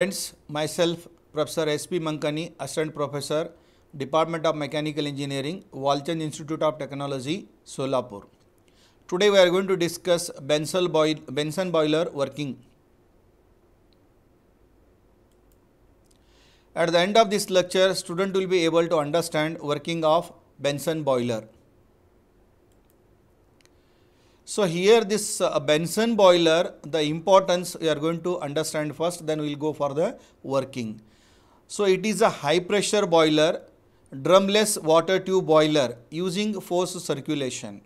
Friends, myself, Professor S.P. Mankani, Assistant Professor, Department of Mechanical Engineering, Walchand Institute of Technology, Solapur. Today we are going to discuss Benson, boil Benson boiler working. At the end of this lecture, student will be able to understand working of Benson boiler. So here this uh, Benson boiler, the importance we are going to understand first, then we will go for the working. So it is a high pressure boiler, drumless water tube boiler using force circulation.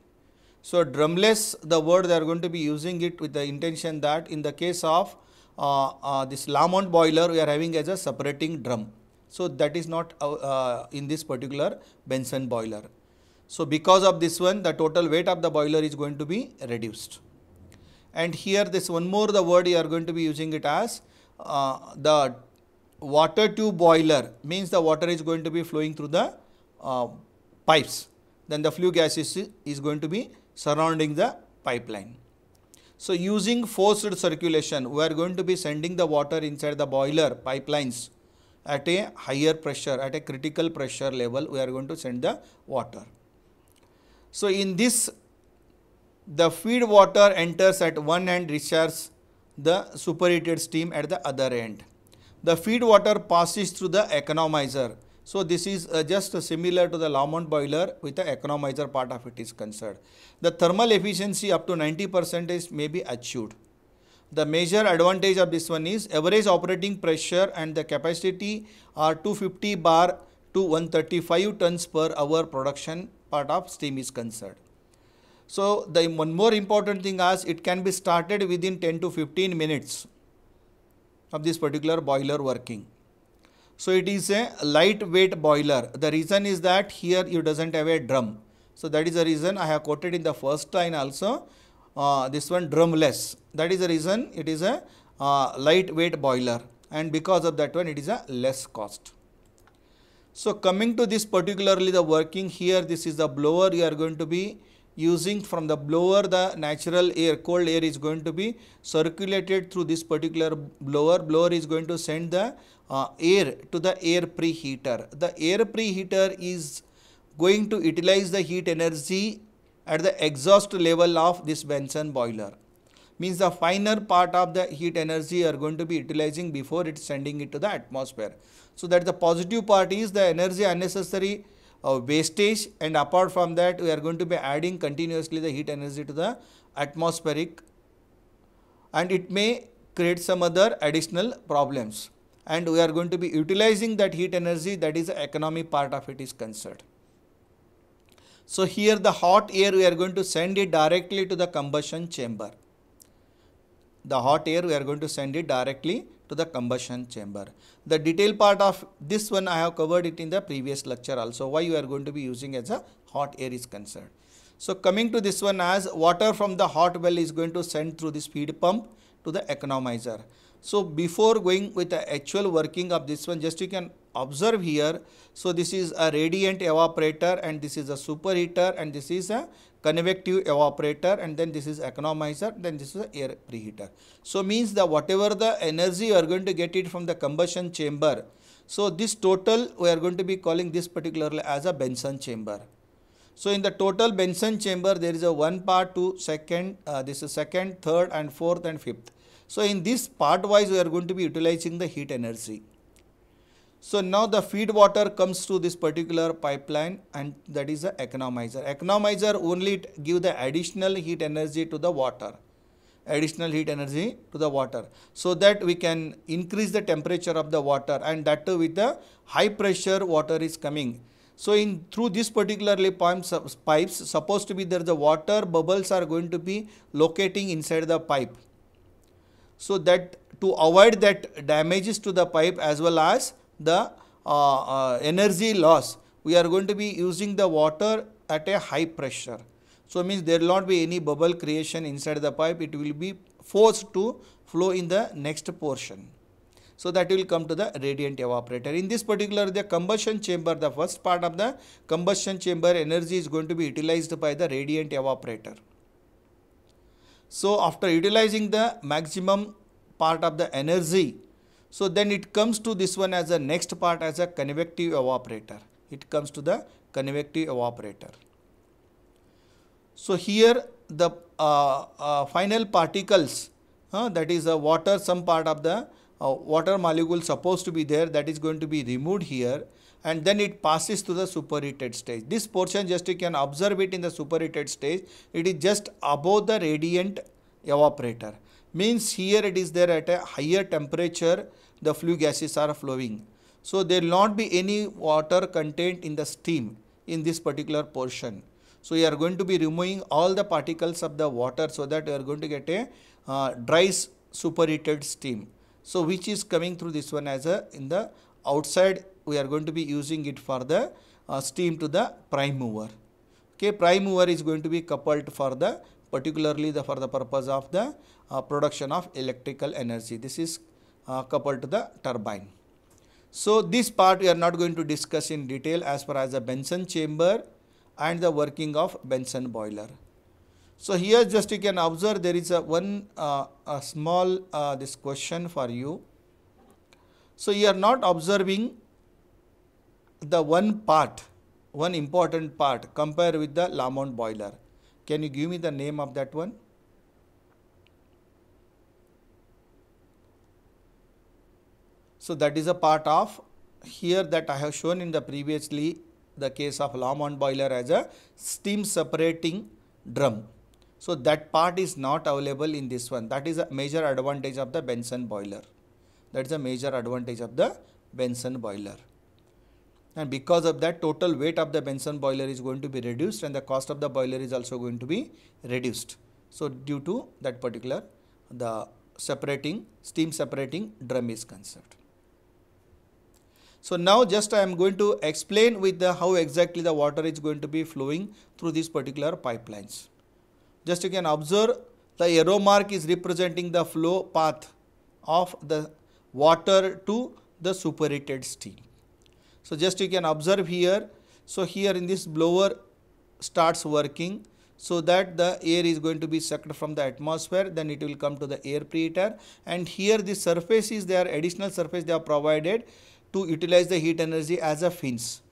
So drumless, the word they are going to be using it with the intention that in the case of uh, uh, this Lamont boiler, we are having as a separating drum. So that is not uh, uh, in this particular Benson boiler. So, because of this one the total weight of the boiler is going to be reduced. And here this one more the word you are going to be using it as uh, the water tube boiler means the water is going to be flowing through the uh, pipes. Then the flue gas is, is going to be surrounding the pipeline. So, using forced circulation we are going to be sending the water inside the boiler pipelines at a higher pressure at a critical pressure level we are going to send the water. So, in this the feed water enters at one end recharges the superheated steam at the other end. The feed water passes through the economizer. So, this is uh, just similar to the Lamont boiler with the economizer part of it is concerned. The thermal efficiency up to 90 percent is may be achieved. The major advantage of this one is average operating pressure and the capacity are 250 bar to 135 tons per hour production part of steam is concerned. So the one more important thing is it can be started within 10 to 15 minutes of this particular boiler working. So it is a lightweight boiler. The reason is that here you doesn't have a drum. So that is the reason I have quoted in the first line also uh, this one drumless. That is the reason it is a uh, lightweight boiler and because of that one it is a less cost. So coming to this particularly the working here, this is the blower you are going to be using from the blower the natural air, cold air is going to be circulated through this particular blower. Blower is going to send the uh, air to the air preheater. The air preheater is going to utilize the heat energy at the exhaust level of this Benson boiler means the finer part of the heat energy are going to be utilizing before it's sending it to the atmosphere. So that the positive part is the energy unnecessary uh, wastage and apart from that we are going to be adding continuously the heat energy to the atmospheric and it may create some other additional problems and we are going to be utilizing that heat energy that is the economy part of it is concerned. So here the hot air we are going to send it directly to the combustion chamber the hot air we are going to send it directly to the combustion chamber. The detail part of this one I have covered it in the previous lecture also why you are going to be using as a hot air is concerned. So coming to this one as water from the hot well is going to send through this feed pump to the economizer. So before going with the actual working of this one, just you can observe here. So this is a radiant evaporator and this is a superheater and this is a convective evaporator and then this is economizer, then this is air preheater. So means that whatever the energy you are going to get it from the combustion chamber. So this total we are going to be calling this particularly as a Benson chamber. So in the total Benson chamber there is a one part, two, second, uh, this is second, third and fourth and fifth. So in this part wise we are going to be utilizing the heat energy. So now the feed water comes to this particular pipeline and that is the economizer. Economizer only give the additional heat energy to the water, additional heat energy to the water so that we can increase the temperature of the water and that too with the high pressure water is coming. So in through this particularly pipes, pipes supposed to be there the water bubbles are going to be locating inside the pipe so that to avoid that damages to the pipe as well as the uh, uh, energy loss we are going to be using the water at a high pressure so means there will not be any bubble creation inside the pipe it will be forced to flow in the next portion so that will come to the radiant evaporator in this particular the combustion chamber the first part of the combustion chamber energy is going to be utilized by the radiant evaporator so after utilizing the maximum part of the energy, so then it comes to this one as a next part as a convective evaporator. It comes to the convective evaporator. So here the uh, uh, final particles uh, that is the uh, water some part of the uh, water molecule supposed to be there that is going to be removed here and then it passes to the superheated stage. This portion just you can observe it in the superheated stage. It is just above the radiant evaporator. Means here it is there at a higher temperature the flue gases are flowing. So there will not be any water contained in the steam in this particular portion. So you are going to be removing all the particles of the water so that you are going to get a uh, dries superheated steam. So which is coming through this one as a in the outside we are going to be using it for the uh, steam to the prime mover. Okay, prime mover is going to be coupled for the particularly the for the purpose of the uh, production of electrical energy. This is uh, coupled to the turbine. So this part we are not going to discuss in detail as far as the Benson chamber and the working of Benson boiler. So here just you can observe there is a one uh, a small uh, this question for you. So you are not observing the one part, one important part compared with the Lamont boiler. Can you give me the name of that one? So that is a part of here that I have shown in the previously the case of Lamont boiler as a steam separating drum. So that part is not available in this one. That is a major advantage of the Benson boiler. That is a major advantage of the Benson boiler. And because of that, total weight of the Benson boiler is going to be reduced and the cost of the boiler is also going to be reduced. So due to that particular, the separating, steam separating drum is concerned. So now just I am going to explain with the how exactly the water is going to be flowing through these particular pipelines. Just you can observe the arrow mark is representing the flow path of the water to the superheated steel. So just you can observe here. So here in this blower starts working so that the air is going to be sucked from the atmosphere then it will come to the air preheater and here the surface is there additional surface they are provided to utilize the heat energy as a fins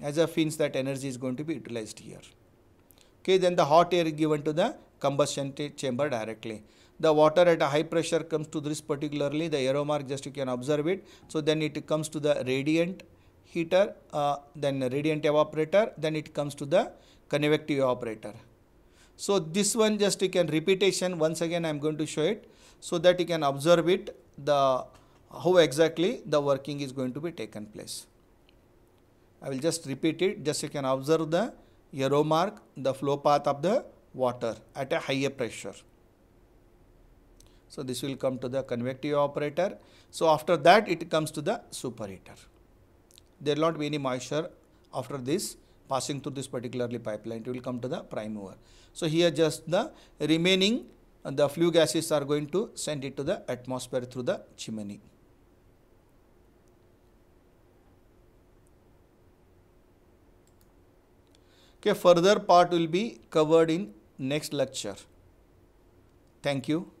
as a fins that energy is going to be utilized here. Okay, then the hot air is given to the combustion chamber directly. The water at a high pressure comes to this particularly, the arrow mark just you can observe it. So then it comes to the radiant heater, uh, then radiant evaporator, then it comes to the convective evaporator. So this one just you can repetition once again I am going to show it so that you can observe it the how exactly the working is going to be taken place. I will just repeat it just you can observe the Arrow mark the flow path of the water at a higher pressure. So this will come to the convective operator. So after that it comes to the superheater. There will not be any moisture after this passing through this particularly pipeline. It will come to the prime mover. So here just the remaining the flue gases are going to send it to the atmosphere through the chimney. के further part will be covered in next lecture thank you